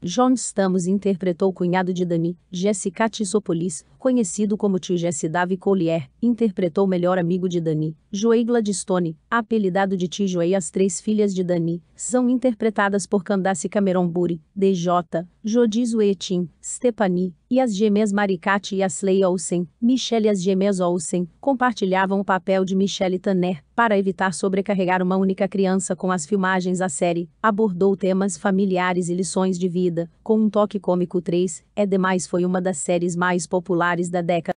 John Stamos interpretou o cunhado de Dani, Jessica Tissopolis, conhecido como tio Jesse Davi Collier, interpretou o melhor amigo de Dani, Joey Gladstone, apelidado de tio Joey. As três filhas de Dani são interpretadas por Candace Cameron Buri, DJ, Jodi Uetin, Stephanie, e as gêmeas Maricate e Asley Olsen, Michelle e as gêmeas Olsen, compartilhavam o papel de Michelle Tanner, para evitar sobrecarregar uma única criança com as filmagens a série, abordou temas familiares e lições de vida, com um toque cômico 3, é demais foi uma das séries mais populares da década.